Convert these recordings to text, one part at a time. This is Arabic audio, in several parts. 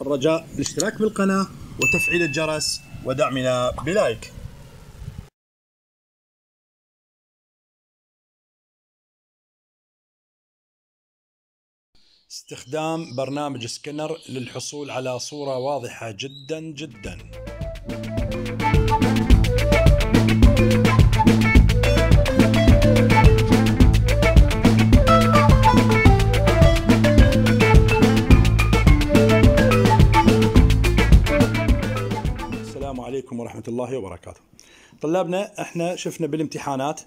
الرجاء الاشتراك بالقناة وتفعيل الجرس ودعمنا بلايك استخدام برنامج سكنر للحصول على صورة واضحة جدا جدا ورحمة الله وبركاته طلابنا احنا شفنا بالامتحانات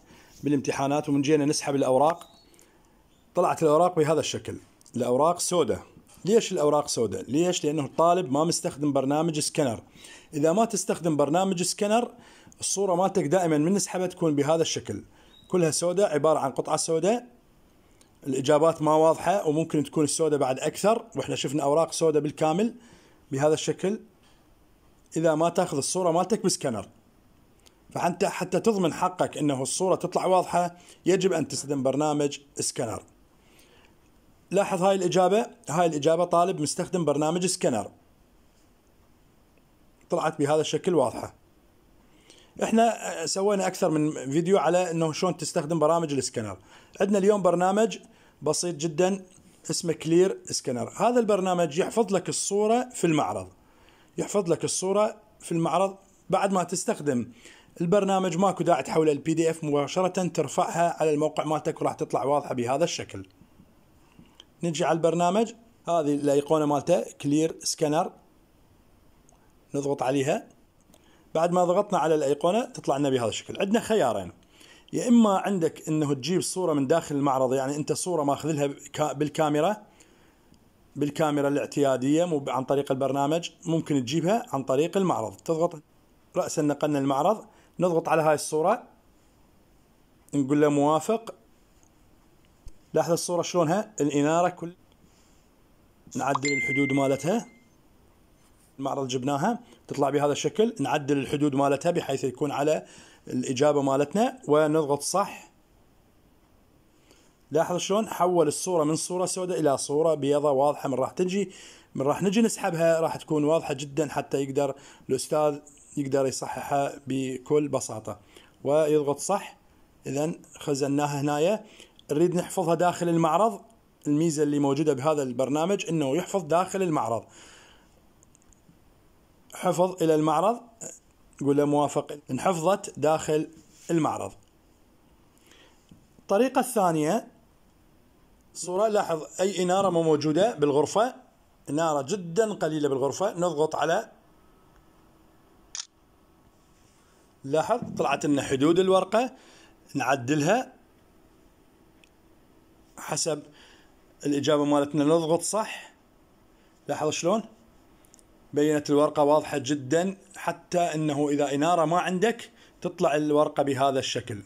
بالامتحانات ومن جينا نسحب الأوراق طلعت الأوراق بهذا الشكل الأوراق سوداء ليش الأوراق سوداء؟ ليش؟ لأنه الطالب ما مستخدم برنامج سكانر إذا ما تستخدم برنامج سكانر الصورة مالتك دائما من نسحبها تكون بهذا الشكل كلها سوداء عبارة عن قطعة سوداء الإجابات ما واضحة وممكن تكون السوداء بعد أكثر وإحنا شفنا أوراق سوداء بالكامل بهذا الشكل اذا ما تاخذ الصوره مالتك بسكانر فحتى حتى تضمن حقك انه الصوره تطلع واضحه يجب ان تستخدم برنامج سكانر لاحظ هاي الاجابه هاي الاجابه طالب مستخدم برنامج سكانر طلعت بهذا الشكل واضحه احنا آه، سوينا اكثر من فيديو على انه شلون تستخدم برامج السكانر عندنا اليوم برنامج بسيط جدا اسمه كلير سكانر هذا البرنامج يحفظ لك الصوره في المعرض يحفظ لك الصورة في المعرض بعد ما تستخدم البرنامج ماكو داعي تحول البي دي اف مباشرة ترفعها على الموقع مالتك وراح تطلع واضحة بهذا الشكل نجي على البرنامج هذه الايقونة مالته كلير سكانر نضغط عليها بعد ما ضغطنا على الايقونة تطلع لنا بهذا الشكل عندنا خيارين يا اما عندك انه تجيب صورة من داخل المعرض يعني انت صورة ماخذ لها بالكاميرا بالكاميرا الاعتيادية مو عن طريق البرنامج ممكن تجيبها عن طريق المعرض تضغط رأسا نقلنا المعرض نضغط على هاي الصورة نقول له موافق لاحظ الصورة شلونها الإنارة كل نعدل الحدود مالتها المعرض جبناها تطلع بهذا الشكل نعدل الحدود مالتها بحيث يكون على الإجابة مالتنا ونضغط صح لاحظ شلون حول الصوره من صوره سوداء الى صوره بيضاء واضحه من راح تجي من راح نجي نسحبها راح تكون واضحه جدا حتى يقدر الاستاذ يقدر يصححها بكل بساطه ويضغط صح اذا خزناها هنايا نريد نحفظها داخل المعرض الميزه اللي موجوده بهذا البرنامج انه يحفظ داخل المعرض حفظ الى المعرض قول له موافق انحفظت داخل المعرض الطريقه الثانيه صورة لاحظ أي إنارة ما موجودة بالغرفة إنارة جدا قليلة بالغرفة نضغط على لاحظ طلعت لنا حدود الورقة نعدلها حسب الإجابة مالتنا نضغط صح لاحظ شلون بينت الورقة واضحة جدا حتى أنه إذا إنارة ما عندك تطلع الورقة بهذا الشكل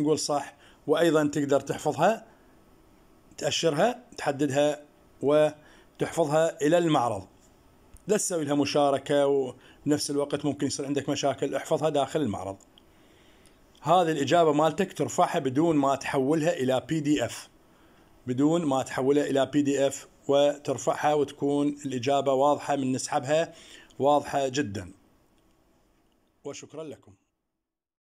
نقول صح وأيضا تقدر تحفظها تأشرها تحددها وتحفظها إلى المعرض لا تسوي لها مشاركة وبنفس الوقت ممكن يصير عندك مشاكل احفظها داخل المعرض هذه الإجابة مالتك ترفعها بدون ما تحولها إلى بي دي اف بدون ما تحولها إلى بي دي اف وترفعها وتكون الإجابة واضحة من نسحبها واضحة جدا وشكرا لكم